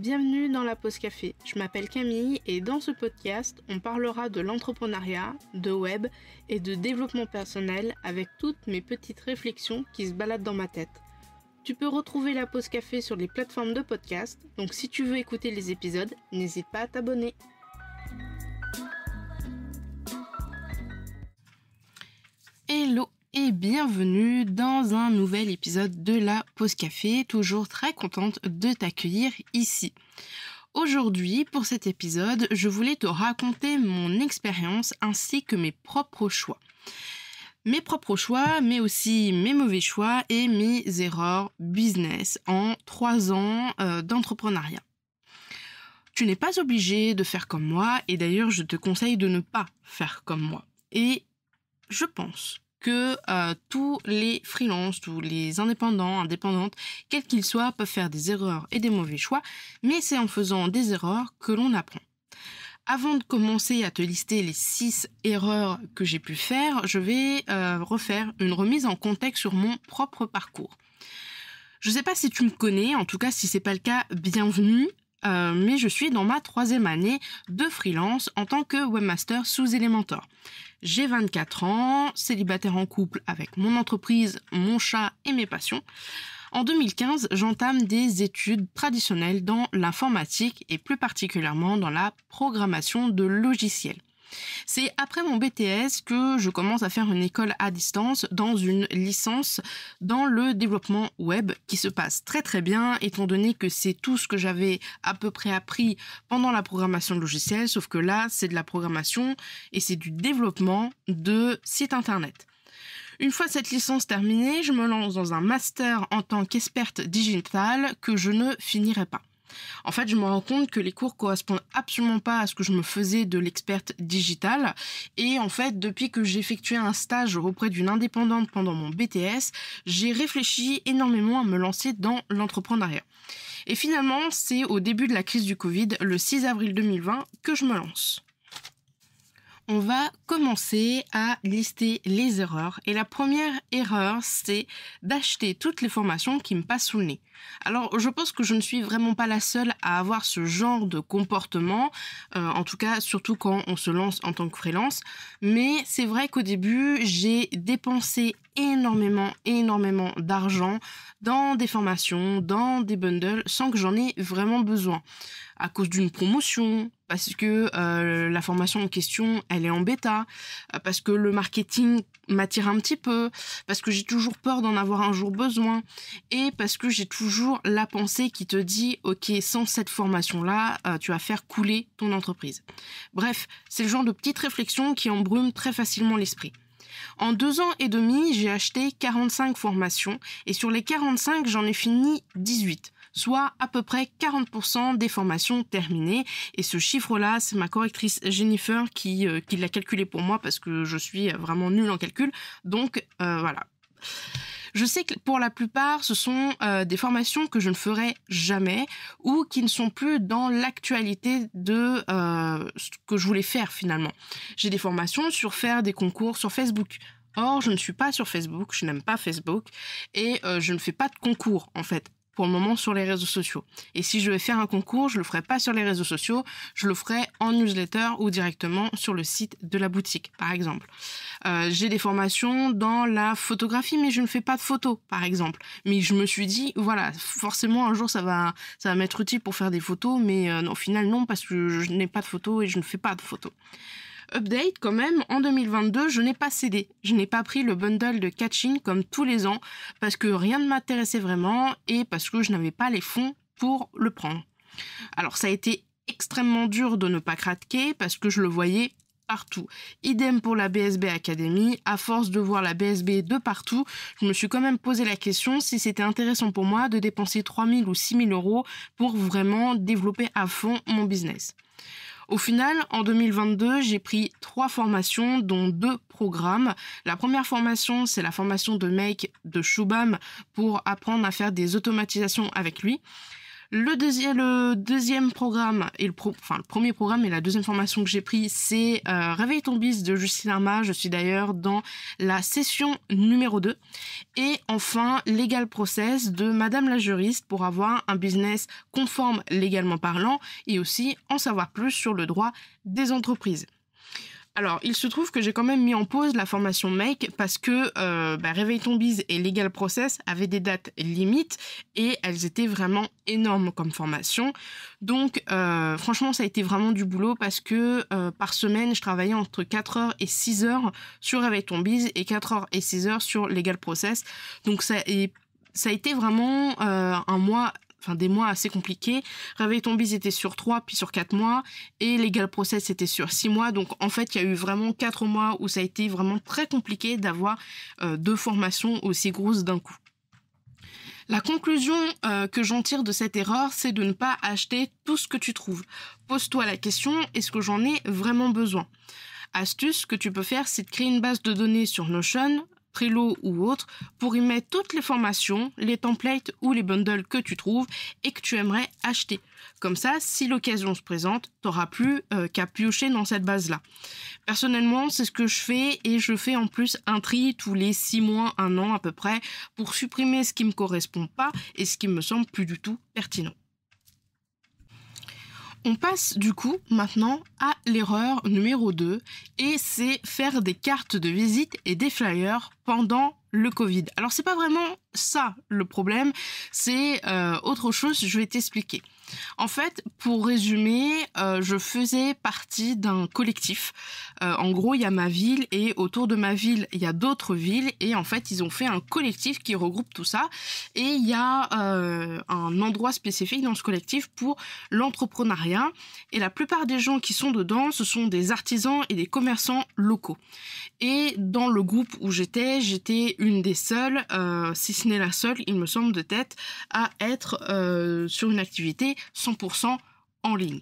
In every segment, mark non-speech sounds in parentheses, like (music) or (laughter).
Bienvenue dans la pause café. Je m'appelle Camille et dans ce podcast, on parlera de l'entrepreneuriat, de web et de développement personnel avec toutes mes petites réflexions qui se baladent dans ma tête. Tu peux retrouver la pause café sur les plateformes de podcast, donc si tu veux écouter les épisodes, n'hésite pas à t'abonner. Hello et bienvenue dans un nouvel épisode de Pause Café, toujours très contente de t'accueillir ici. Aujourd'hui, pour cet épisode, je voulais te raconter mon expérience ainsi que mes propres choix. Mes propres choix, mais aussi mes mauvais choix et mes erreurs business en trois ans euh, d'entrepreneuriat. Tu n'es pas obligé de faire comme moi, et d'ailleurs je te conseille de ne pas faire comme moi. Et je pense que euh, tous les freelances, tous les indépendants, indépendantes, quels qu'ils soient, peuvent faire des erreurs et des mauvais choix, mais c'est en faisant des erreurs que l'on apprend. Avant de commencer à te lister les 6 erreurs que j'ai pu faire, je vais euh, refaire une remise en contexte sur mon propre parcours. Je ne sais pas si tu me connais, en tout cas si ce n'est pas le cas, bienvenue. Euh, mais je suis dans ma troisième année de freelance en tant que webmaster sous Elementor. J'ai 24 ans, célibataire en couple avec mon entreprise, mon chat et mes passions. En 2015, j'entame des études traditionnelles dans l'informatique et plus particulièrement dans la programmation de logiciels. C'est après mon BTS que je commence à faire une école à distance dans une licence dans le développement web qui se passe très très bien étant donné que c'est tout ce que j'avais à peu près appris pendant la programmation de logiciels sauf que là c'est de la programmation et c'est du développement de sites internet. Une fois cette licence terminée, je me lance dans un master en tant qu'experte digitale que je ne finirai pas en fait, je me rends compte que les cours correspondent absolument pas à ce que je me faisais de l'experte digitale. Et en fait, depuis que j'ai effectué un stage auprès d'une indépendante pendant mon BTS, j'ai réfléchi énormément à me lancer dans l'entrepreneuriat. Et finalement, c'est au début de la crise du Covid, le 6 avril 2020, que je me lance on va commencer à lister les erreurs. Et la première erreur, c'est d'acheter toutes les formations qui me passent sous le nez. Alors, je pense que je ne suis vraiment pas la seule à avoir ce genre de comportement, euh, en tout cas, surtout quand on se lance en tant que freelance. Mais c'est vrai qu'au début, j'ai dépensé énormément, énormément d'argent dans des formations, dans des bundles, sans que j'en ai vraiment besoin à cause d'une promotion, parce que euh, la formation en question, elle est en bêta, parce que le marketing m'attire un petit peu, parce que j'ai toujours peur d'en avoir un jour besoin, et parce que j'ai toujours la pensée qui te dit, OK, sans cette formation-là, euh, tu vas faire couler ton entreprise. Bref, c'est le genre de petites réflexions qui embrument très facilement l'esprit. En deux ans et demi, j'ai acheté 45 formations et sur les 45, j'en ai fini 18 soit à peu près 40% des formations terminées. Et ce chiffre-là, c'est ma correctrice Jennifer euh, qui, l'a calculé pour moi parce que je suis vraiment nulle en calcul. Donc euh, voilà. Je sais que pour la plupart, ce sont euh, des formations que je ne ferai jamais ou qui ne sont plus dans l'actualité de ce que je voulais faire finalement. J'ai des formations sur faire des concours sur Facebook. Or, je ne suis pas sur Facebook, je n'aime pas Facebook et je ne fais pas de concours en fait pour moment sur les réseaux sociaux. Et si je vais faire un concours, je le ferai pas sur les réseaux sociaux, je le ferai en newsletter ou directement sur le site de la boutique, par exemple. Euh, j'ai des formations dans la photographie, mais je ne fais pas de photos, par exemple. Mais je me suis dit, voilà, forcément un jour ça va, ça va m'être utile pour faire des photos, mais euh, au final non, parce que je n'ai pas de photos et je ne fais pas de photos. Update quand même, en 2022, je n'ai pas cédé. Je n'ai pas pris le bundle de Catching comme tous les ans parce que rien ne m'intéressait vraiment et parce que je n'avais pas les fonds pour le prendre. Alors ça a été extrêmement dur de ne pas craquer parce que je le voyais partout. Idem pour la BSB Academy, à force de voir la BSB de partout, je me suis quand même posé la question si c'était intéressant pour moi de dépenser 3000 ou 6000 euros pour vraiment développer à fond mon business. Au final, en 2022, j'ai pris trois formations, dont deux programmes. La première formation, c'est la formation de Make de Shubham pour apprendre à faire des automatisations avec lui. Le, deuxième programme, et le enfin le premier programme et la deuxième formation que j'ai pris, c'est euh, Réveille ton bis de Justine Arma. Je suis d'ailleurs dans la session numéro 2. Et enfin, Légal Process de Madame la juriste pour avoir un business conforme légalement parlant et aussi en savoir plus sur le droit des entreprises. Alors, il se trouve que j'ai quand même mis en pause la formation Make parce que euh, bah, Réveil ton et Legal Process avaient des dates limites et elles étaient vraiment énormes comme formation. Donc, euh, franchement, ça a été vraiment du boulot parce que euh, par semaine, je travaillais entre 4h et 6h sur Réveil ton bise et 4h et 6h sur Legal Process. Donc, ça, ça a été vraiment un mois enfin des mois assez compliqués. Réveil ton bis était sur 3 puis sur quatre mois et l'égal Process était sur 6 mois. Donc en fait, il y a eu vraiment 4 mois où ça a été vraiment très compliqué d'avoir euh, deux formations aussi grosses d'un coup. La conclusion euh, que j'en tire de cette erreur, c'est de ne pas acheter tout ce que tu trouves. Pose-toi la question, est-ce que j'en ai vraiment besoin Astuce que tu peux faire, c'est de créer une base de données sur Notion, Trello ou autre, pour y mettre toutes les formations, les templates ou les bundles que tu trouves et que tu aimerais acheter. Comme ça, si l'occasion se présente, tu n'auras plus euh, qu'à piocher dans cette base-là. Personnellement, c'est ce que je fais et je fais en plus un tri tous les 6 mois, un an à peu près, pour supprimer ce qui ne me correspond pas et ce qui me semble plus du tout pertinent. On passe du coup maintenant à l'erreur numéro 2 et c'est faire des cartes de visite et des flyers pendant le Covid. Alors c'est pas vraiment ça le problème, c'est euh, autre chose, je vais t'expliquer. En fait, pour résumer, euh, je faisais partie d'un collectif. Euh, en gros, il y a ma ville et autour de ma ville, il y a d'autres villes et en fait, ils ont fait un collectif qui regroupe tout ça et il y a euh, un endroit spécifique dans ce collectif pour l'entrepreneuriat et la plupart des gens qui sont dedans, ce sont des artisans et des commerçants locaux. Et dans le groupe où j'étais, j'étais une des seules, si ce n'est la seule, il me semble de tête, à être sur une activité 100% en ligne.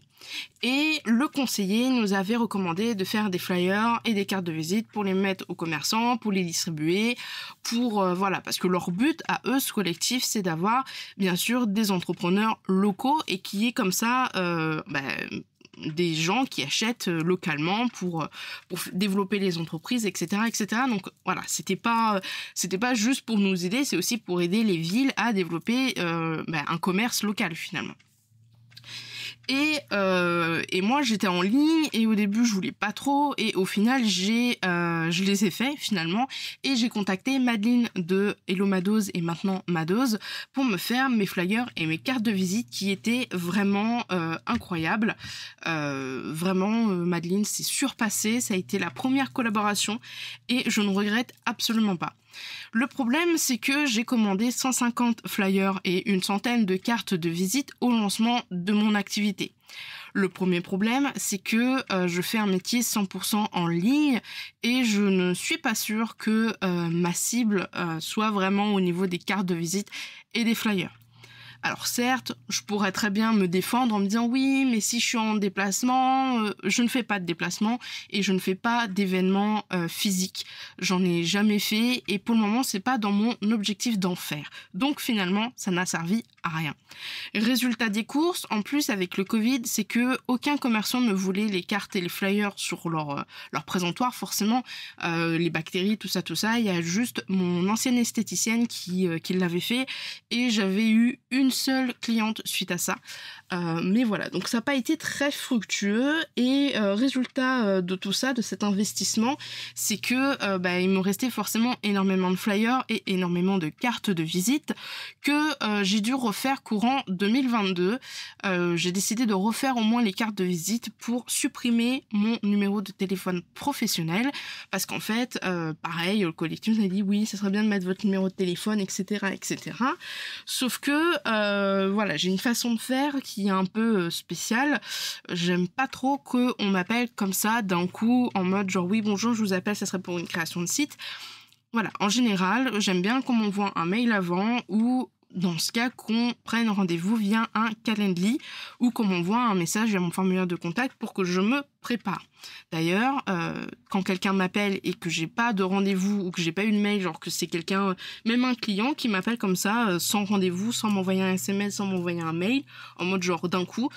Et le conseiller nous avait recommandé de faire des flyers et des cartes de visite pour les mettre aux commerçants, pour les distribuer, pour euh, voilà, parce que leur but à eux, ce collectif, c'est d'avoir bien sûr des entrepreneurs locaux et qui est comme ça. Euh, ben, des gens qui achètent euh, localement pour, développer les entreprises, etc., etc. Donc voilà, c'était pas pas juste pour nous aider, c'est aussi pour aider les villes à développer ben, un commerce local finalement. Euh, et, moi, j'étais en ligne et au début, je voulais pas trop. Et au final, j'ai, euh, je les ai fait finalement. Et j'ai contacté Madeleine de Hello Madose et maintenant Madose pour me faire mes flyers et mes cartes de visite qui étaient vraiment euh, incroyables. vraiment, Madeleine s'est surpassée. Ça a été la première collaboration et je ne regrette absolument pas. Le problème, c'est que j'ai commandé 150 flyers et une centaine de cartes de visite au lancement de mon activité. Le premier problème, c'est que euh, je fais un métier 100% en ligne et je ne suis pas sûre que euh, ma cible euh, soit vraiment au niveau des cartes de visite et des flyers. Alors certes, je pourrais très bien me défendre en me disant oui, mais si je suis en déplacement, euh, je ne fais pas de déplacement et je ne fais pas d'événements euh, physiques. J'en ai jamais fait et pour le moment, c'est pas dans mon objectif d'en faire. Donc finalement, ça n'a servi à rien. Résultat des courses, en plus avec le Covid, c'est que aucun commerçant ne voulait les cartes et les flyers sur leur euh, leur présentoir forcément les bactéries, tout ça tout ça, il y a juste mon ancienne esthéticienne qui qui l'avait fait et j'avais eu une seule cliente suite à ça. Euh, mais voilà, donc ça n'a pas été très fructueux. Et euh, résultat euh, de tout ça, de cet investissement, c'est que bah, il me restait forcément énormément de flyers et énormément de cartes de visite que j'ai dû refaire courant 2022. j'ai décidé de refaire au moins les cartes de visite pour supprimer mon numéro de téléphone professionnel parce qu'en fait, pareil, le collectif nous a dit oui, ça serait bien de mettre votre numéro de téléphone, etc., etc. Sauf que euh, voilà, j'ai une façon de faire qui est un peu euh, spéciale. J'aime pas trop qu'on m'appelle comme ça d'un coup en mode genre oui bonjour, je vous appelle, ça serait pour une création de site. Voilà, en général, j'aime bien qu'on m'envoie un mail avant ou dans ce cas qu'on prenne rendez-vous via un calendly ou qu'on m'envoie un message via mon formulaire de contact pour que je me prépare. D'ailleurs, euh, quand quelqu'un m'appelle et que j'ai pas de rendez-vous ou que j'ai pas eu de mail, genre que c'est quelqu'un, euh, même un client qui m'appelle comme ça, euh, sans rendez-vous, sans m'envoyer un SMS, sans m'envoyer un mail, en mode genre d'un coup,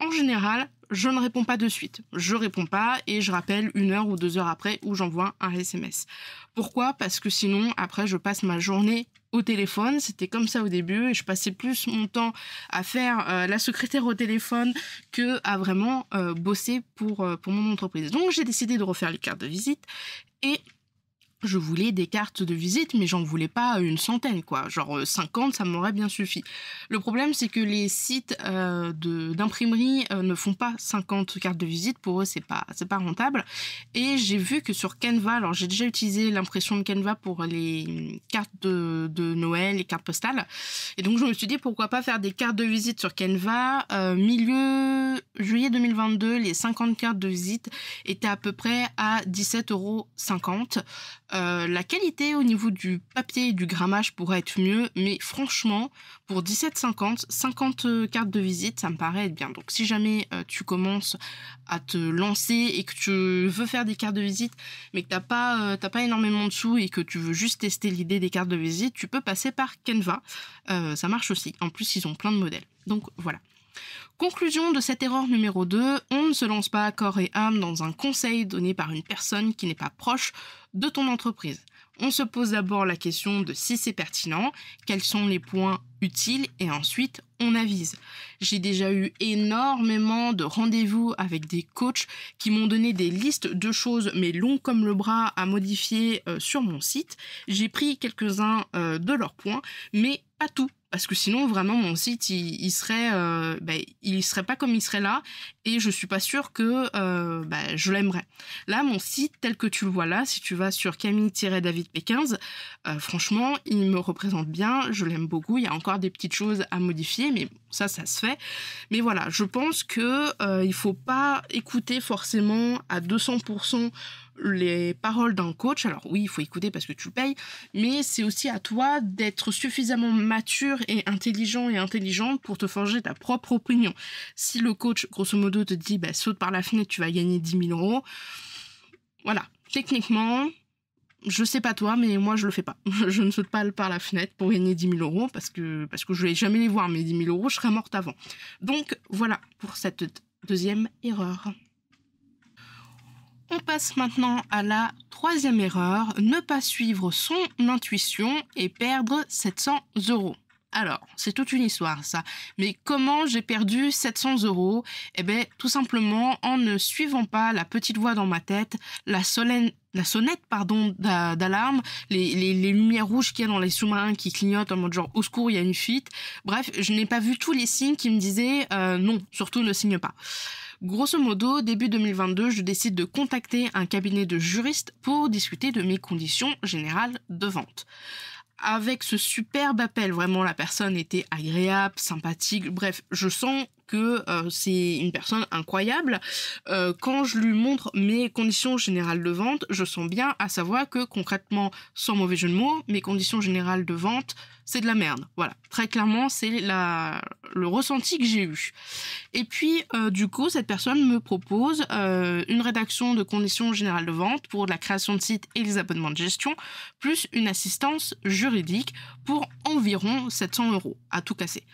en général, je ne réponds pas de suite. Je réponds pas et je rappelle une heure ou deux heures après où j'envoie un SMS. Pourquoi Parce que sinon, après, je passe ma journée au téléphone. C'était comme ça au début et je passais plus mon temps à faire euh, la secrétaire au téléphone que à vraiment euh, bosser pour, euh, pour mon entreprise. Donc j'ai décidé de refaire les cartes de visite et je voulais des cartes de visite, mais j'en voulais pas une centaine, quoi. Genre 50, euh, ça m'aurait bien suffi. Le problème, c'est que les sites euh, d'imprimerie euh, ne font pas 50 cartes de visite. Pour eux, c'est pas, c'est pas rentable. Et j'ai vu que sur Canva, alors j'ai déjà utilisé l'impression de Canva pour les cartes de, Noël, les cartes postales. Et donc, je me suis dit, pourquoi pas faire des cartes de visite sur Canva. milieu juillet 2022, les 50 cartes de visite étaient à peu près à 17,50 euros. Euh, la qualité au niveau du papier et du grammage pourrait être mieux, mais franchement, pour 17,50, 50 euh, cartes de visite, ça me paraît être bien. Donc si jamais euh, tu commences à te lancer et que tu veux faire des cartes de visite, mais que t'as pas, pas énormément de sous et que tu veux juste tester l'idée des cartes de visite, tu peux passer par Canva. ça marche aussi. En plus, ils ont plein de modèles. Donc voilà. Conclusion de cette erreur numéro 2, on ne se lance pas corps et âme dans un conseil donné par une personne qui n'est pas proche de ton entreprise. On se pose d'abord la question de si c'est pertinent, quels sont les points utiles et ensuite on avise. J'ai déjà eu énormément de rendez-vous avec des coachs qui m'ont donné des listes de choses, mais longues comme le bras, à modifier euh, sur mon site. J'ai pris quelques-uns euh, de leurs points, mais pas tout. Parce que sinon, vraiment, mon site, il, serait, euh, bah, il serait pas comme il serait là, et je suis pas sûre que bah, je l'aimerais. Là, mon site, tel que tu le vois là, si tu vas sur Camille-DavidP15, franchement, il me représente bien, je l'aime beaucoup. Il y a encore des petites choses à modifier, mais ça, ça se fait. Mais voilà, je pense que euh, il faut pas écouter forcément à 200% les paroles d'un coach. Alors oui, il faut écouter parce que tu payes, mais c'est aussi à toi d'être suffisamment mature et intelligent et intelligente pour te forger ta propre opinion. Si le coach, grosso modo, te dit bah, saute par la fenêtre, tu vas gagner 10 000 euros, voilà. Techniquement, je sais pas toi, mais moi je le fais pas. (laughs) je ne saute pas par la fenêtre pour gagner 10 000 euros parce que, parce que je vais jamais les voir, mes 10 000 euros, je serais morte avant. Donc voilà pour cette deuxième erreur. On passe maintenant à la troisième erreur, ne pas suivre son intuition et perdre 700 euros. Alors, c'est toute une histoire ça. Mais comment j'ai perdu 700 euros Eh bien, tout simplement en ne suivant pas la petite voix dans ma tête, la, solenne, la sonnette pardon d'alarme, les, lumières rouges qu'il y a dans les sous-marins qui clignotent en mode genre au secours, il y a une fuite. Bref, je n'ai pas vu tous les signes qui me disaient euh, non, surtout ne signe pas. Grosso modo, début 2022, je décide de contacter un cabinet de juristes pour discuter de mes conditions générales de vente avec ce superbe appel. Vraiment, la personne était agréable, sympathique. Bref, je sens euh, c'est une personne incroyable. Euh, quand je lui montre mes conditions générales de vente, je sens bien à savoir que concrètement, sans mauvais jeu de mots, mes conditions générales de vente, c'est de la merde. Voilà, très clairement, c'est le ressenti que j'ai eu. Et puis, euh, du coup, cette personne me propose une rédaction de conditions générales de vente pour la création de sites et les abonnements de gestion, plus une assistance juridique pour environ 700 euros à tout casser.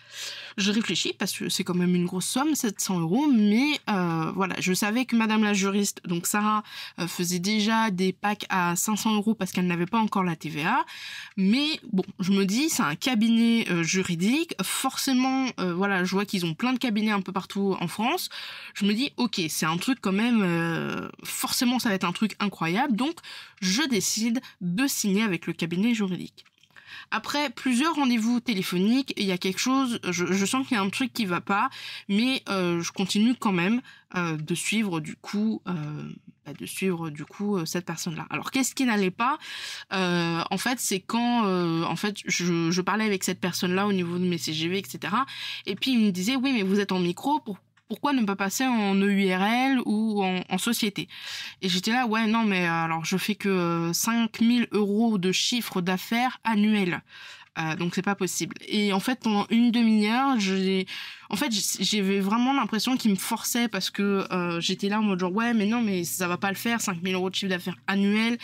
Je réfléchis parce que c'est quand même une grosse somme, 700 euros, mais euh, voilà, je savais que Madame la juriste, donc Sarah, euh, faisait déjà des packs à 500 euros parce qu'elle n'avait pas encore la TVA. Mais bon, je me dis, c'est un cabinet euh, juridique. Forcément, voilà, je vois qu'ils ont plein de cabinets un peu partout en France. Je me dis, ok, c'est un truc quand même, forcément, ça va être un truc incroyable. Donc, je décide de signer avec le cabinet juridique. Après plusieurs rendez-vous téléphoniques, il y a quelque chose, je, sens qu'il y a un truc qui va pas, mais euh, je continue quand même euh, de suivre du coup, euh, bah, de suivre du coup cette personne-là. Alors qu'est-ce qui n'allait pas En fait, c'est quand, en fait, je, je parlais avec cette personne-là au niveau de mes CGV, etc. Et puis il me disait oui, mais vous êtes en micro, pourquoi pourquoi ne pas passer en EURL ou en, société Et j'étais là, ouais, non, mais euh, alors je fais que 5000 euh, euros de chiffre d'affaires annuel. Euh, donc c'est pas possible. Et en fait pendant une demi-heure, j'ai, en fait j'avais vraiment l'impression qu'il me forçait parce que euh, j'étais là en mode genre ouais mais non mais ça va pas le faire, 5000 euros de chiffre d'affaires annuel.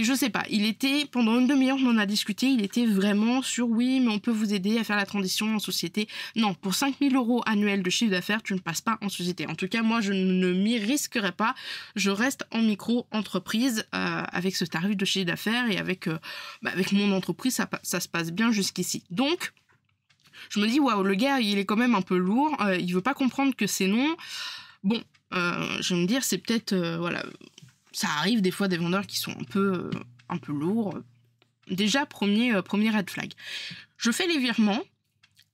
Et je sais pas, il était, pendant une demi-heure, on en a discuté, il était vraiment sur oui, mais on peut vous aider à faire la transition en société. Non, pour 5000 euros annuels de chiffre d'affaires, tu ne passes pas en société. En tout cas, moi, je ne m'y risquerai pas. Je reste en micro-entreprise euh, avec ce tarif de chiffre d'affaires et avec, euh, bah, avec mon entreprise, ça, se passe bien jusqu'ici. Donc, je me dis, waouh, le gars, il est quand même un peu lourd, Il euh, il veut pas comprendre que c'est non. Bon, je vais me dire, c'est peut-être, voilà ça arrive des fois des vendeurs qui sont un peu, euh, un peu lourds. Déjà, premier, euh, premier red flag. Je fais les virements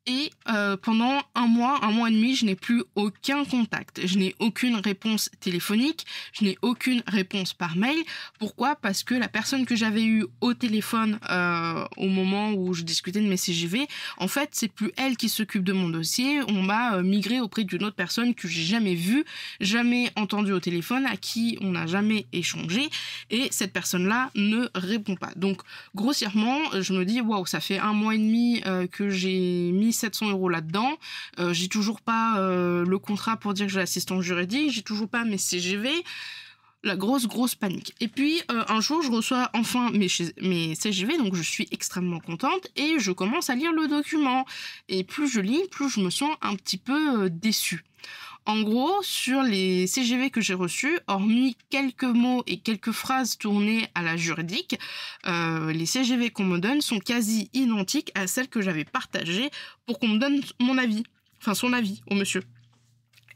et euh, pendant un mois, un mois et demi, je n'ai plus aucun contact. Je n'ai aucune réponse téléphonique, je n'ai aucune réponse par mail. Pourquoi Parce que la personne que j'avais eue au téléphone euh, au moment où je discutais de mes CGV, en fait, c'est plus elle qui s'occupe de mon dossier. On m'a euh, migré auprès d'une autre personne que j'ai jamais vue, jamais entendue au téléphone, à qui on n'a jamais échangé. Et cette personne-là ne répond pas. Donc, grossièrement, je me dis, waouh, ça fait un mois et demi que j'ai mis 700 euros là-dedans. Euh, j'ai toujours pas euh, le contrat pour dire que j'ai l'assistance juridique. J'ai toujours pas mes CGV. La grosse, grosse panique. Et puis, euh, un jour, je reçois enfin mes CGV, donc je suis extrêmement contente et je commence à lire le document. Et plus je lis, plus je me sens un petit peu déçue. En gros, sur les CGV que j'ai reçus, hormis quelques mots et quelques phrases tournées à la juridique, euh, les CGV qu'on me donne sont quasi identiques à celles que j'avais partagées pour qu'on me donne mon avis, enfin son avis au monsieur.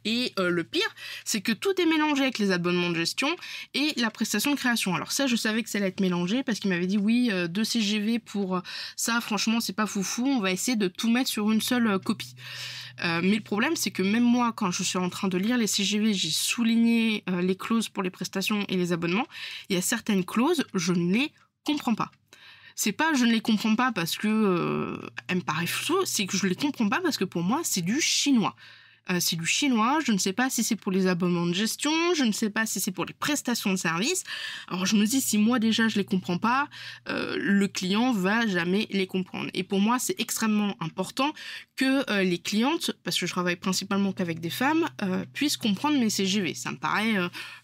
Et euh, le pire, c'est que tout est mélangé avec les abonnements de gestion et la prestation de création. Alors ça, je savais que ça allait être mélangé parce qu'il m'avait dit oui, euh, deux CGV pour euh, ça, franchement, c'est pas foufou, on va essayer de tout mettre sur une seule copie. mais le problème, c'est que même moi, quand je suis en train de lire les CGV, j'ai souligné les clauses pour les prestations et les abonnements. Il y a certaines clauses, je ne les comprends pas c'est pas je ne les comprends pas parce que elles me paraissent floues, c'est que je ne les comprends pas parce que pour moi c'est du chinois. Euh, c'est du chinois, je ne sais pas si c'est pour les abonnements de gestion, je ne sais pas si c'est pour les prestations de services. Alors je me dis, si moi déjà je ne les comprends pas, euh, le client va jamais les comprendre. Et pour moi, c'est extrêmement important que euh, les clientes, parce que je travaille principalement qu'avec des femmes, puissent comprendre mes CGV. Ça me paraît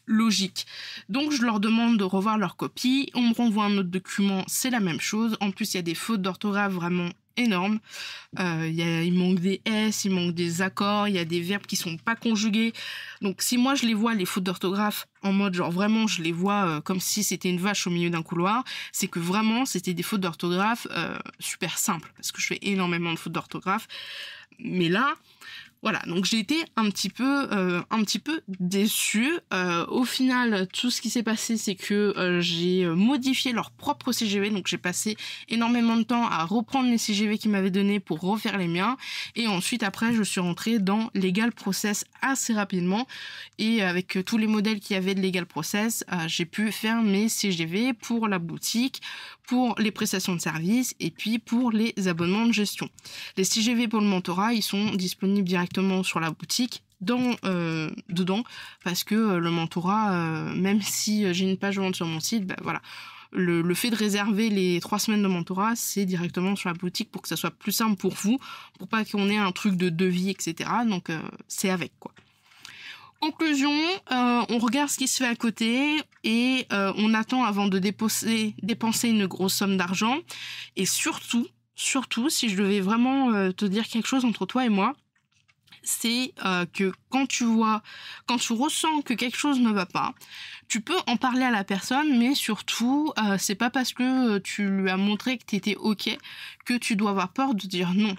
logique. Donc je leur demande de revoir leur copie, on me renvoie un autre document, c'est la même chose. En plus, il y a des fautes d'orthographe vraiment énorme. Euh, il manque des S, il manque des accords, il y a des verbes qui sont pas conjugués. Donc si moi je les vois, les fautes d'orthographe, en mode genre vraiment je les vois euh, comme si c'était une vache au milieu d'un couloir, c'est que vraiment c'était des fautes d'orthographe euh, super simples, parce que je fais énormément de fautes d'orthographe. Mais là, voilà, donc j'ai été un petit peu, euh, un petit peu déçue. Euh, au final, tout ce qui s'est passé, c'est que euh, j'ai modifié leur propre CGV, donc j'ai passé énormément de temps à reprendre les CGV qu'ils m'avaient donnés pour refaire les miens. Et ensuite, après, je suis rentrée dans Legal Process assez rapidement. Et avec tous les modèles qui avaient de Legal Process, j'ai pu faire mes CGV pour la boutique, pour les prestations de services et puis pour les abonnements de gestion. Les CGV pour le mentorat, ils sont disponibles directement sur la boutique dans, euh, dedans parce que euh, le mentorat, euh, même si euh, j'ai une page vente sur mon site, bah, voilà. Le, le, fait de réserver les trois semaines de mentorat, c'est directement sur la boutique pour que ça soit plus simple pour vous, pour pas qu'on ait un truc de devis, etc. Donc c'est avec quoi conclusion, euh, on regarde ce qui se fait à côté et euh, on attend avant de dépenser une grosse somme d'argent. Et surtout, surtout, si je devais vraiment euh, te dire quelque chose entre toi et moi, c'est que quand tu vois, quand tu ressens que quelque chose ne va pas, tu peux en parler à la personne, mais surtout, c'est pas parce que tu lui as montré que tu étais ok que tu dois avoir peur de dire non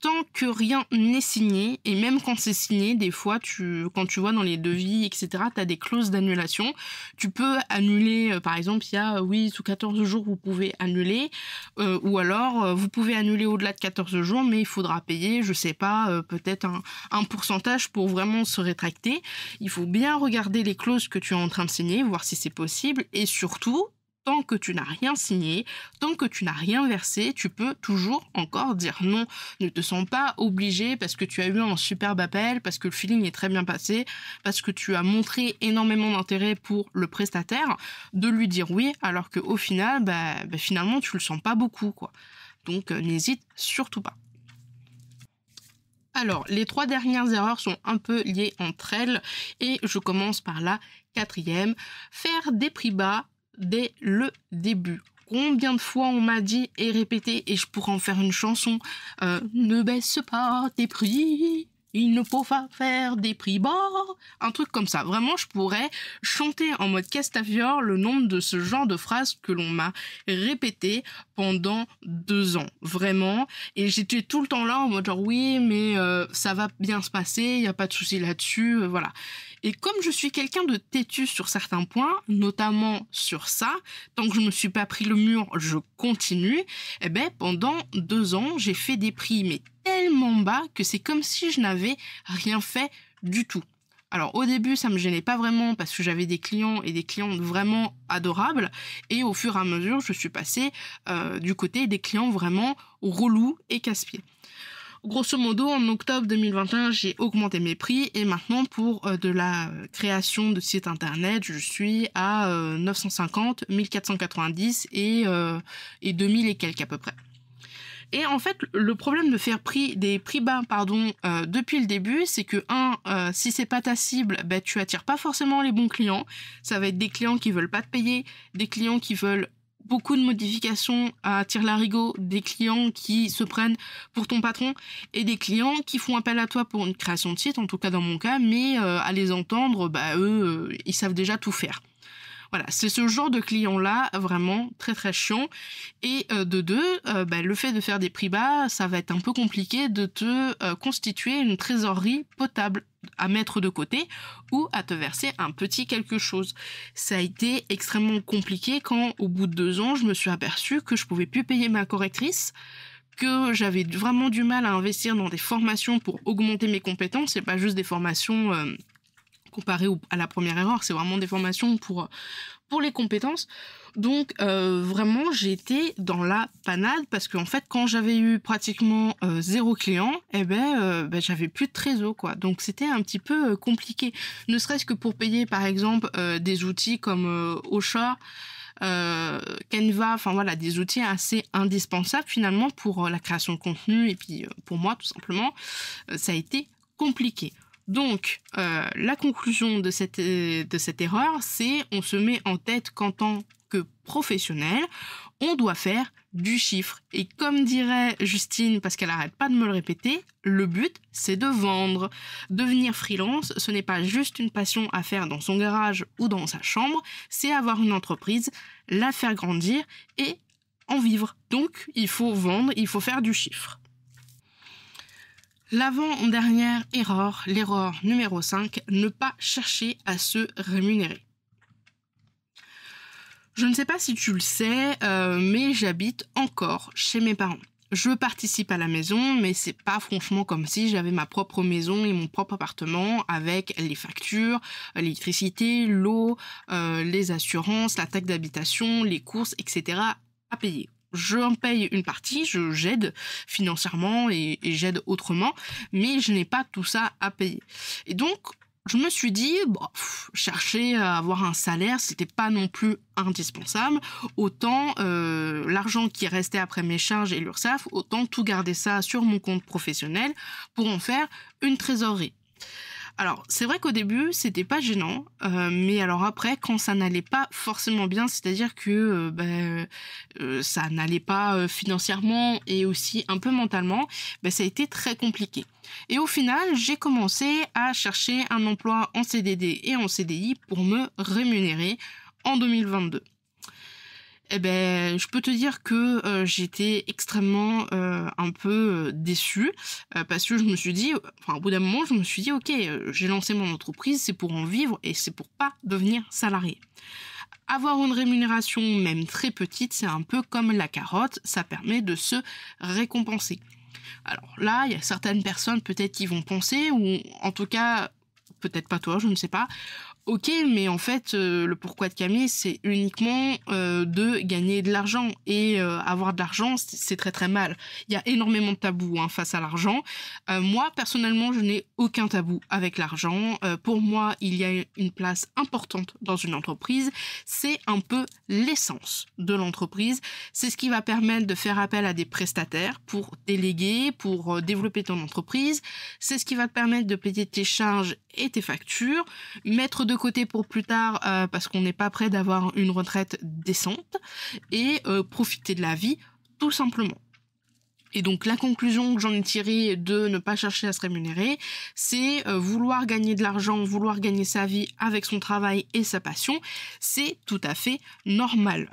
tant que rien n'est signé, et même quand c'est signé, des fois, tu, quand tu vois dans les devis, etc., tu as des clauses d'annulation. Tu peux annuler, euh, par exemple, il y a, euh, oui, sous 14 jours, vous pouvez annuler, euh, ou alors, vous pouvez annuler au-delà de 14 jours, mais il faudra payer, je sais pas, peut-être un, pourcentage pour vraiment se rétracter. Il faut bien regarder les clauses que tu es en train de signer, voir si c'est possible, et surtout, tant que tu n'as rien signé, tant que tu n'as rien versé, tu peux toujours encore dire non. Ne te sens pas obligé parce que tu as eu un superbe appel, parce que le feeling est très bien passé, parce que tu as montré énormément d'intérêt pour le prestataire, de lui dire oui, alors qu'au final, bah, bah, finalement, tu le sens pas beaucoup, quoi. Donc, euh, n'hésite surtout pas. Alors, les trois dernières erreurs sont un peu liées entre elles et je commence par la quatrième. Faire des prix bas dès le début. Combien de fois on m'a dit et répété, et je pourrais en faire une chanson, euh, ne baisse pas tes prix, il ne faut pas faire des prix bas, un truc comme ça. Vraiment, je pourrais chanter en mode castafiore le nombre de ce genre de phrases que l'on m'a répété pendant deux ans, vraiment. Et j'étais tout le temps là en mode oui, mais euh, ça va bien se passer, il y a pas de souci là-dessus, euh, voilà. Et comme je suis quelqu'un de têtu sur certains points, notamment sur ça, tant que je me suis pas pris le mur, je continue. Et eh ben, pendant deux ans, j'ai fait des prix, mais tellement bas que c'est comme si je n'avais rien fait du tout. Alors au début, ça me gênait pas vraiment parce que j'avais des clients et des clients vraiment adorables. Et au fur et à mesure, je suis passée euh, du côté des clients vraiment relous et casse-pieds. Grosso modo, en octobre 2021, j'ai augmenté mes prix et maintenant pour euh, de la création de site internet, je suis à 950, euh, 1490 et, euh, et 2000 et quelques à peu près. Et en fait, le problème de faire prix, des prix bas pardon, depuis le début, c'est que, un, si c'est pas ta cible, ben, tu attires pas forcément les bons clients. Ça va être des clients qui veulent pas te payer, des clients qui veulent beaucoup de modifications à tire-larigot, des clients qui se prennent pour ton patron et des clients qui font appel à toi pour une création de site, en tout cas dans mon cas, mais euh, à les entendre, bah, eux, euh, ils savent déjà tout faire. Voilà, c'est ce genre de client-là, vraiment très très chiant. Et euh, de deux, euh, bah, le fait de faire des prix bas, ça va être un peu compliqué de te euh, constituer une trésorerie potable à mettre de côté ou à te verser un petit quelque chose. Ça a été extrêmement compliqué quand, au bout de deux ans, je me suis aperçue que je pouvais plus payer ma correctrice que j'avais vraiment du mal à investir dans des formations pour augmenter mes compétences et pas juste des formations comparé à la première erreur. C'est vraiment des formations pour, les compétences. Donc euh, vraiment, j'étais dans la panade parce qu'en en fait, quand j'avais eu pratiquement euh, zéro client, eh ben, euh, ben, j'avais plus de trésor quoi. Donc c'était un petit peu compliqué. Ne serait-ce que pour payer par exemple des outils comme Osha. Canva, enfin voilà, des outils assez indispensables finalement pour la création de contenu et puis pour moi tout simplement, ça a été compliqué. Donc, euh, la conclusion euh, de cette, erreur, c'est on se met en tête qu'en tant que professionnel, on doit faire du chiffre. Et comme dirait Justine, parce qu'elle n'arrête pas de me le répéter, le but, c'est de vendre. Devenir freelance, ce n'est pas juste une passion à faire dans son garage ou dans sa chambre, c'est avoir une entreprise, la faire grandir et en vivre. Donc, il faut vendre, il faut faire du chiffre. L'avant-dernière erreur, l'erreur numéro 5, ne pas chercher à se rémunérer. Je ne sais pas si tu le sais, euh, mais j'habite encore chez mes parents. Je participe à la maison, mais c'est pas franchement comme si j'avais ma propre maison et mon propre appartement avec les factures, l'électricité, l'eau, euh, les assurances, la taxe d'habitation, les courses, etc. à payer je paye une partie, je j'aide financièrement et, j'aide autrement, mais je n'ai pas tout ça à payer. Et donc, je me suis dit, chercher à avoir un salaire, c'était pas non plus indispensable. Autant euh, l'argent qui restait après mes charges et l'URSSAF, autant tout garder ça sur mon compte professionnel pour en faire une trésorerie. Alors, c'est vrai qu'au début, c'était pas gênant, euh, mais alors après, quand ça n'allait pas forcément bien, c'est-à-dire que euh, bah, euh, ça n'allait pas financièrement et aussi un peu mentalement, bah, ça a été très compliqué. Et au final, j'ai commencé à chercher un emploi en CDD et en CDI pour me rémunérer en 2022 eh ben, je peux te dire que euh, j'étais extrêmement euh, un peu euh, déçue parce que je me suis dit, enfin, au bout d'un moment, je me suis dit, ok, j'ai lancé mon entreprise, c'est pour en vivre et c'est pour pas devenir salarié. Avoir une rémunération, même très petite, c'est un peu comme la carotte, ça permet de se récompenser. Alors là, il y a certaines personnes peut-être qui vont penser, ou en tout cas peut-être pas toi, je ne sais pas ok, mais en fait, euh, le pourquoi de Camille, c'est uniquement euh, de gagner de l'argent. Et euh, avoir de l'argent, c'est très très mal. Il y a énormément de tabous hein, face à l'argent. moi, personnellement, je n'ai aucun tabou avec l'argent. pour moi, il y a une place importante dans une entreprise. C'est un peu l'essence de l'entreprise. C'est ce qui va permettre de faire appel à des prestataires pour déléguer, pour développer ton entreprise. C'est ce qui va te permettre de payer tes charges et tes factures, mettre de côté pour plus tard euh, parce qu'on n'est pas prêt d'avoir une retraite décente et euh, profiter de la vie tout simplement. Et donc la conclusion que j'en ai tirée de ne pas chercher à se rémunérer, c'est euh, vouloir gagner de l'argent, vouloir gagner sa vie avec son travail et sa passion, c'est tout à fait normal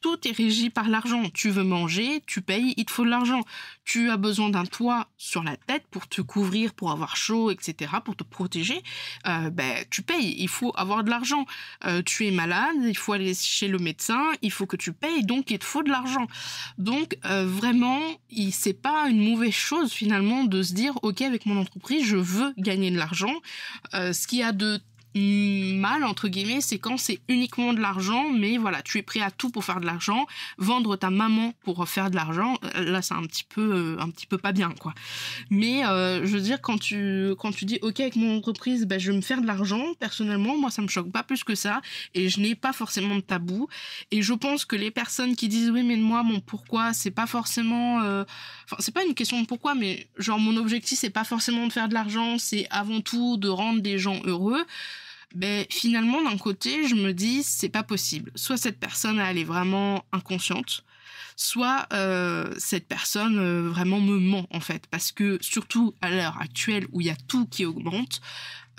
tout est régi par l'argent. Tu veux manger, tu payes, il te faut de l'argent. Tu as besoin d'un toit sur la tête pour te couvrir, pour avoir chaud, etc., pour te protéger. Euh, ben, tu payes, il faut avoir de l'argent. Euh, tu es malade, il faut aller chez le médecin, il faut que tu payes, donc il te faut de l'argent. Donc euh, vraiment, vraiment, c'est pas une mauvaise chose finalement de se dire, ok, avec mon entreprise, je veux gagner de l'argent. ce qu'il y a de mal entre guillemets, c'est quand c'est uniquement de l'argent, mais voilà, tu es prêt à tout pour faire de l'argent, vendre ta maman pour faire de l'argent, euh, là c'est un petit peu euh, un petit peu pas bien quoi. Mais euh, je veux dire quand tu quand tu dis OK avec mon entreprise, ben, je vais me faire de l'argent, personnellement moi ça me choque pas plus que ça et je n'ai pas forcément de tabou et je pense que les personnes qui disent oui mais moi mon pourquoi, c'est pas forcément enfin c'est pas une question de pourquoi mais genre mon objectif c'est pas forcément de faire de l'argent, c'est avant tout de rendre des gens heureux ben, finalement, d'un côté, je me dis, c'est pas possible. Soit cette personne, elle est vraiment inconsciente, soit euh, cette personne euh, vraiment me ment, en fait. Parce que, surtout à l'heure actuelle où il y a tout qui augmente,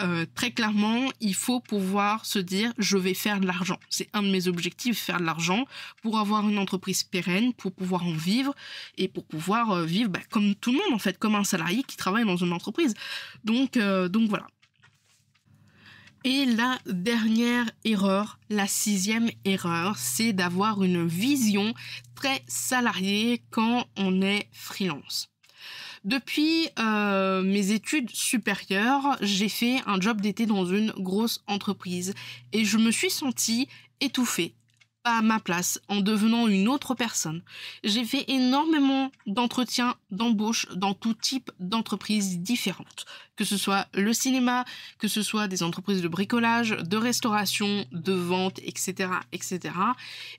euh, très clairement, il faut pouvoir se dire je vais faire de l'argent. C'est un de mes objectifs, faire de l'argent pour avoir une entreprise pérenne, pour pouvoir en vivre et pour pouvoir vivre ben, comme tout le monde en fait, comme un salarié qui travaille dans une entreprise. Donc, donc voilà. Et la dernière erreur, la sixième erreur, c'est d'avoir une vision très salariée quand on est freelance. Depuis euh, mes études supérieures, j'ai fait un job d'été dans une grosse entreprise et je me suis sentie étouffée à ma place en devenant une autre personne. J'ai fait énormément d'entretiens, d'embauches dans tout type d'entreprises différentes, que ce soit le cinéma, que ce soit des entreprises de bricolage, de restauration, de vente, etc., etc.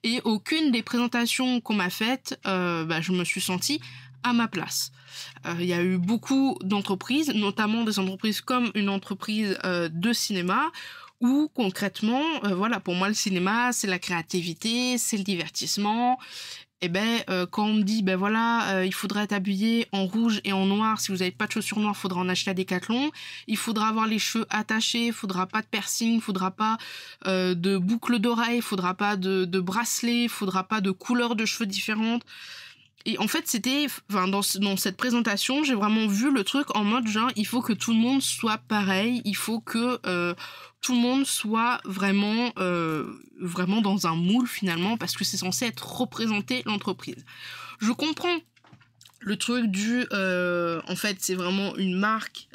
Et aucune des présentations qu'on m'a faites, euh, bah, je me suis sentie à ma place. Il euh, y a eu beaucoup d'entreprises, notamment des entreprises comme une entreprise euh, de cinéma, ou concrètement, euh, voilà, pour moi le cinéma, c'est la créativité, c'est le divertissement. Et eh ben euh, quand on me dit ben voilà, euh, il faudrait être en rouge et en noir, si vous n'avez pas de chaussures noires, il faudra en acheter à Decathlon, il faudra avoir les cheveux attachés, il faudra pas de piercing, il faudra pas de boucles d'oreilles, il faudra pas de, de bracelets, il faudra pas de couleurs de cheveux différentes et en fait, c'était, enfin, dans, dans, cette présentation, j'ai vraiment vu le truc en mode genre, il faut que tout le monde soit pareil, il faut que euh, tout le monde soit vraiment, euh, vraiment dans un moule finalement, parce que c'est censé être représenter l'entreprise. Je comprends le truc du euh, en fait c'est vraiment une marque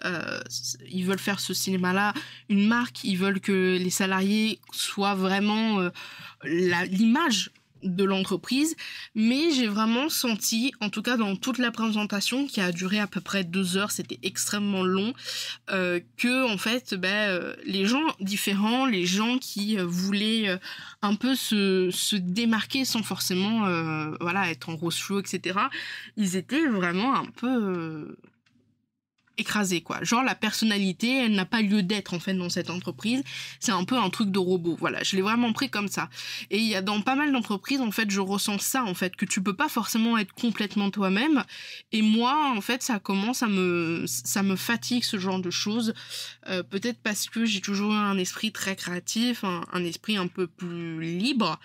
ils veulent faire ce cinéma là une marque ils veulent que les salariés soient vraiment l'image de l'entreprise, mais j'ai vraiment senti, en tout cas dans toute la présentation qui a duré à peu près deux heures, c'était extrêmement long, euh, que en fait, ben les gens différents, les gens qui euh, voulaient euh, un peu se, se démarquer sans forcément, voilà, être en rose flou, etc. Ils étaient vraiment un peu écrasé quoi. Genre la personnalité, elle n'a pas lieu d'être en fait dans cette entreprise. C'est un peu un truc de robot. Voilà, je l'ai vraiment pris comme ça. Et il y a dans pas mal d'entreprises en fait, je ressens ça en fait que tu peux pas forcément être complètement toi-même. Et moi en fait, ça commence à me ça me fatigue ce genre de choses. Euh, peut-être parce que j'ai toujours un esprit très créatif, un, esprit un peu plus libre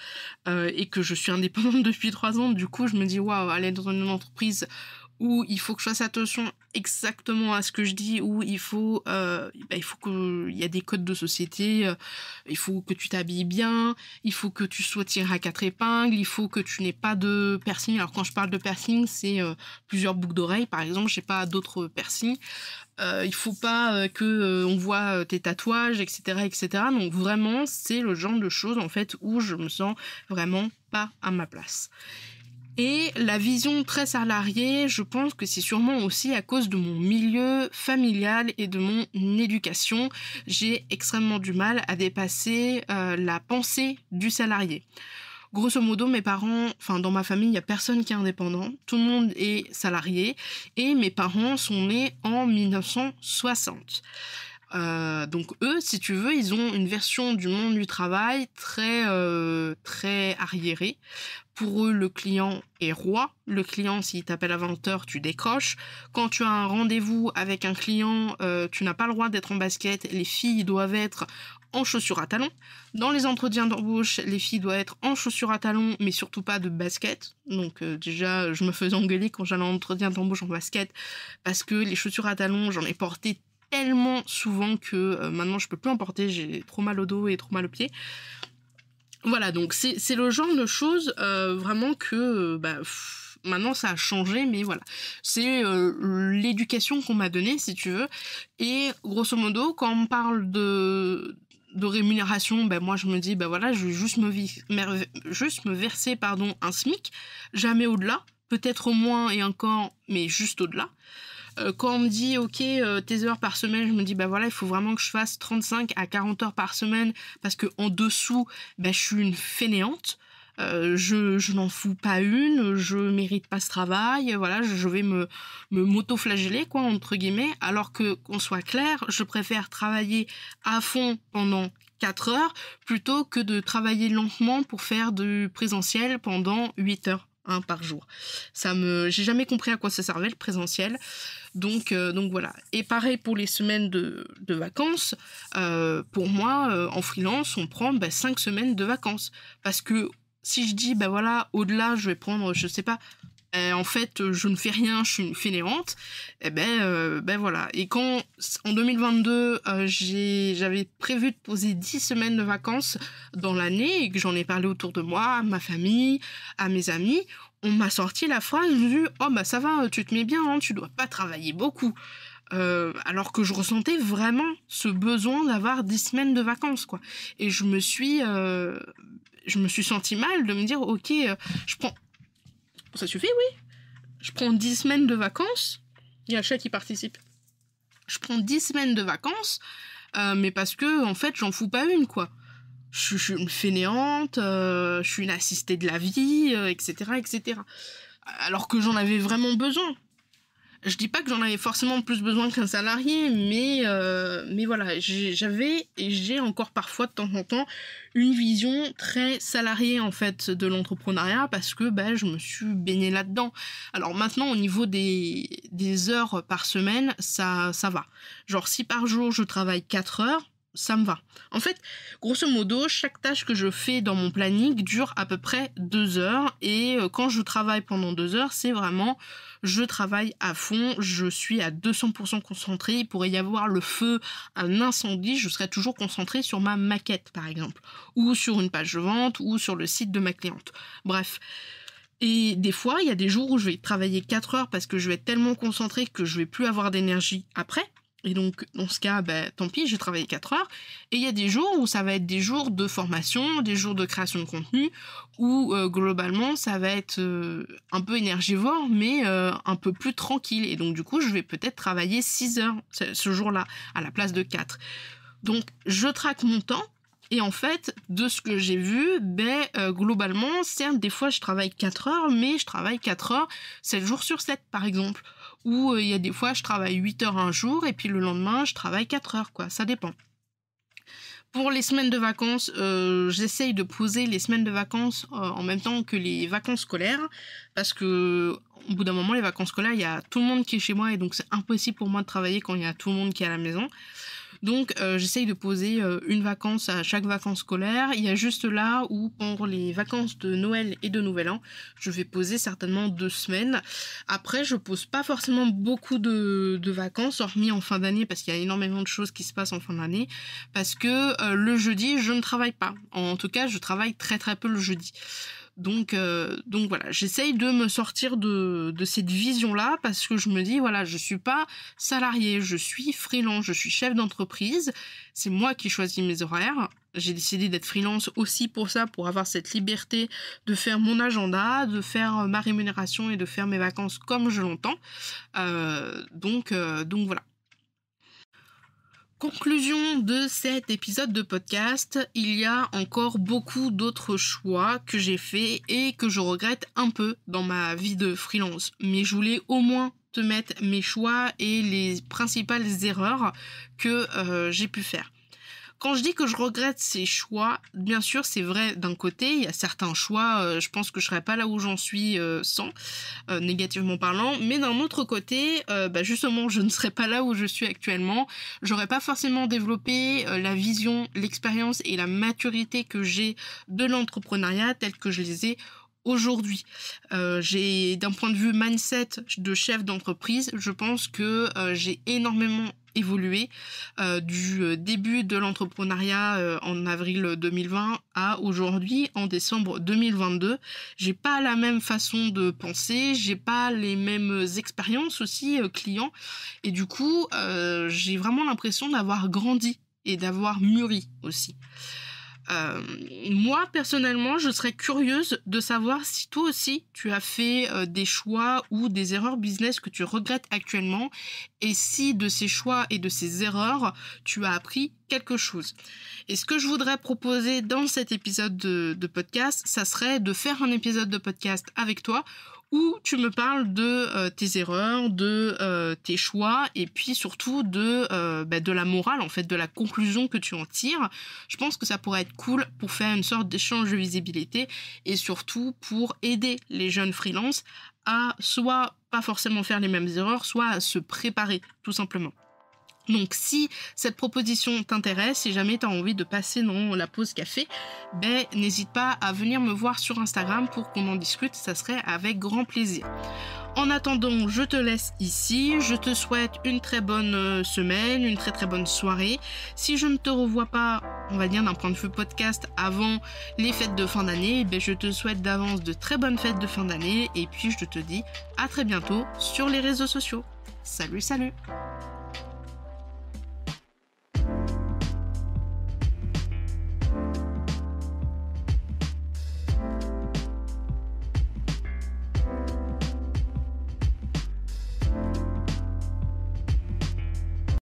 euh, et que je suis indépendante (laughs) depuis trois ans. Du coup, je me dis waouh, aller dans une entreprise où il faut que je fasse attention exactement à ce que je dis, où il faut, euh, bah, il faut que, y a des codes de société, euh, il faut que tu t'habilles bien, il faut que tu sois tiré à quatre épingles, il faut que tu n'aies pas de piercing. Alors quand je parle de piercing, c'est euh, plusieurs boucles d'oreilles, par exemple, je j'ai pas d'autres piercings. Euh, il faut pas que on voit tes tatouages, etc., etc. Donc vraiment, c'est le genre de choses en fait où je me sens vraiment pas à ma place. Et la vision très salariée, je pense que c'est sûrement aussi à cause de mon milieu familial et de mon éducation. J'ai extrêmement du mal à dépasser euh, la pensée du salarié. Grosso modo, mes parents, enfin dans ma famille, il n'y a personne qui est indépendant, tout le monde est salarié et mes parents sont nés en 1960. Euh, donc eux, si tu veux, ils ont une version du monde du travail très euh, très arriérée. Pour eux, le client est roi. Le client, s'il t'appelle à 20h, tu décroches. Quand tu as un rendez-vous avec un client, euh, tu n'as pas le droit d'être en basket. Les filles doivent être en chaussures à talons. Dans les entretiens d'embauche, les filles doivent être en chaussures à talons, mais surtout pas de basket. Donc déjà, je me faisais engueuler quand j'allais en entretien d'embauche en basket, parce que les chaussures à talons, j'en ai porté tellement souvent que euh, maintenant je peux plus emporter j'ai trop mal au dos et trop mal au pied Voilà, donc c'est le genre de choses euh, vraiment que euh, bah, maintenant ça a changé, mais voilà. C'est l'éducation qu'on m'a donnée, si tu veux. Et grosso modo, quand on parle de de rémunération, ben moi je me dis bah voilà, je vais juste me, juste me verser pardon un SMIC, jamais au-delà, peut-être au moins et encore, mais juste au-delà. Euh, quand on me dit, OK, euh, tes heures par semaine, je me dis, bah voilà, il faut vraiment que je fasse 35 à 40 heures par semaine parce que en dessous, bah, je suis une fainéante. Euh, je, n'en fous pas une, je mérite pas ce travail, voilà, je, vais me, me mauto quoi, entre guillemets, alors que, qu'on soit clair, je préfère travailler à fond pendant 4 heures plutôt que de travailler lentement pour faire du présentiel pendant 8 heures par jour. Ça me, j'ai jamais compris à quoi ça servait le présentiel. Donc, euh, donc voilà. Et pareil pour les semaines de, de vacances. Euh, pour moi, euh, en freelance, on prend bah, cinq semaines de vacances parce que si je dis bah voilà, au-delà, je vais prendre, je sais pas, eh, en fait, je ne fais rien, je suis une fainéante, Et eh ben, euh, ben voilà. Et quand, en 2022, euh, j'avais prévu de poser 10 semaines de vacances dans l'année et que j'en ai parlé autour de moi, à ma famille, à mes amis, on m'a sorti la phrase du « Oh bah ça va, tu te mets bien, hein, tu dois pas travailler beaucoup euh, alors que je ressentais vraiment ce besoin d'avoir 10 semaines de vacances, quoi. Et je me suis je me suis sentie mal de me dire ok je prends ça suffit, oui. Je prends 10 semaines de vacances. Il y a chat qui participe. Je prends 10 semaines de vacances, euh, mais parce que, en fait, j'en fous pas une, quoi. Je, suis une fainéante, euh, je suis une assistée de la vie, etc., euh, etc. Alors que j'en avais vraiment besoin. Je dis pas que j'en avais forcément plus besoin qu'un salarié, mais, euh, mais voilà, j'avais et j'ai encore parfois de temps en temps une vision très salariée en fait de l'entrepreneuriat parce que ben je me suis baignée là-dedans. Alors maintenant, au niveau des, des heures par semaine, ça, ça va. Genre si par jour je travaille 4 heures, ça me va. En fait, grosso modo, chaque tâche que je fais dans mon planning dure à peu près deux heures. Et euh, quand je travaille pendant deux heures, c'est vraiment, je travaille à fond, je suis à 200% concentré. Il pourrait y avoir le feu, un incendie, je serai toujours concentré sur ma maquette, par exemple, ou sur une page de vente, ou sur le site de ma cliente. Bref. Et des fois, il y a des jours où je vais travailler 4 heures parce que je vais être tellement concentré que je vais plus avoir d'énergie après. Et donc, dans ce cas, ben, tant pis, j'ai travaillé 4 heures. Et il y a des jours où ça va être des jours de formation, des jours de création de contenu, où euh, globalement, ça va être euh, un peu énergivore, mais euh, un peu plus tranquille. Et donc, du coup, je vais peut-être travailler 6 heures ce, jour-là, à la place de 4. Donc, je traque mon temps. Et en fait, de ce que j'ai vu, ben, globalement, certes, des fois, je travaille 4 heures, mais je travaille 4 heures 7 jours sur 7, par exemple ou euh, il y a des fois je travaille 8 heures un jour et puis le lendemain je travaille 4 heures quoi, ça dépend. Pour les semaines de vacances, euh, j'essaye de poser les semaines de vacances euh, en même temps que les vacances scolaires, parce que au bout d'un moment, les vacances scolaires, il y a tout le monde qui est chez moi et donc c'est impossible pour moi de travailler quand il y a tout le monde qui est à la maison. Donc euh, j'essaye de poser euh, une vacance à chaque vacance scolaire. Il y a juste là où pour les vacances de Noël et de Nouvel An, je vais poser certainement deux semaines. Après, je pose pas forcément beaucoup de, vacances, hormis en fin d'année, parce qu'il y a énormément de choses qui se passent en fin d'année, parce que euh, le jeudi, je ne travaille pas. En tout cas, je travaille très très peu le jeudi. Donc, euh, donc voilà, j'essaye de me sortir de, de cette vision-là parce que je me dis, voilà, je suis pas salarié, je suis freelance, je suis chef d'entreprise, c'est moi qui choisis mes horaires. J'ai décidé d'être freelance aussi pour ça, pour avoir cette liberté de faire mon agenda, de faire euh, ma rémunération et de faire mes vacances comme je l'entends. Euh, donc, donc voilà. Conclusion de cet épisode de podcast, il y a encore beaucoup d'autres choix que j'ai faits et que je regrette un peu dans ma vie de freelance. Mais je voulais au moins te mettre mes choix et les principales erreurs que euh, j'ai pu faire. Quand je dis que je regrette ces choix, bien sûr, c'est vrai d'un côté, il y a certains choix, euh, je pense que je serais pas là où j'en suis euh, sans, euh, négativement parlant, mais d'un autre côté, bah, justement, je ne serais pas là où je suis actuellement, j'aurais pas forcément développé la vision, l'expérience et la maturité que j'ai de l'entrepreneuriat tel que je les ai aujourd'hui. Euh, j'ai, d'un point de vue mindset de chef d'entreprise, je pense que euh, j'ai énormément évolué euh, du début de l'entrepreneuriat en avril 2020 à aujourd'hui en décembre 2022. J'ai pas la même façon de penser, j'ai pas les mêmes expériences aussi clients et du coup j'ai vraiment l'impression d'avoir grandi et d'avoir mûri aussi. Euh, moi, personnellement, je serais curieuse de savoir si toi aussi, tu as fait euh, des choix ou des erreurs business que tu regrettes actuellement et si de ces choix et de ces erreurs, tu as appris quelque chose. Et ce que je voudrais proposer dans cet épisode de podcast, ça serait de faire un épisode de podcast avec toi où tu me parles de euh, tes erreurs, de euh, tes choix, et puis surtout de, euh, bah, de la morale, en fait, de la conclusion que tu en tires. Je pense que ça pourrait être cool pour faire une sorte d'échange de visibilité, et surtout pour aider les jeunes freelances à soit pas forcément faire les mêmes erreurs, soit à se préparer, tout simplement. Donc si cette proposition t'intéresse, si jamais tu as envie de passer dans la pause café, ben n'hésite pas à venir me voir sur Instagram pour qu'on en discute, ça serait avec grand plaisir. En attendant, je te laisse ici, je te souhaite une très bonne euh, semaine, une très très bonne soirée. Si je ne te revois pas, on va dire d'un point de vue podcast avant les fêtes de fin d'année, ben je te souhaite d'avance de très bonnes fêtes de fin d'année et puis je te dis à très bientôt sur les réseaux sociaux. Salut salut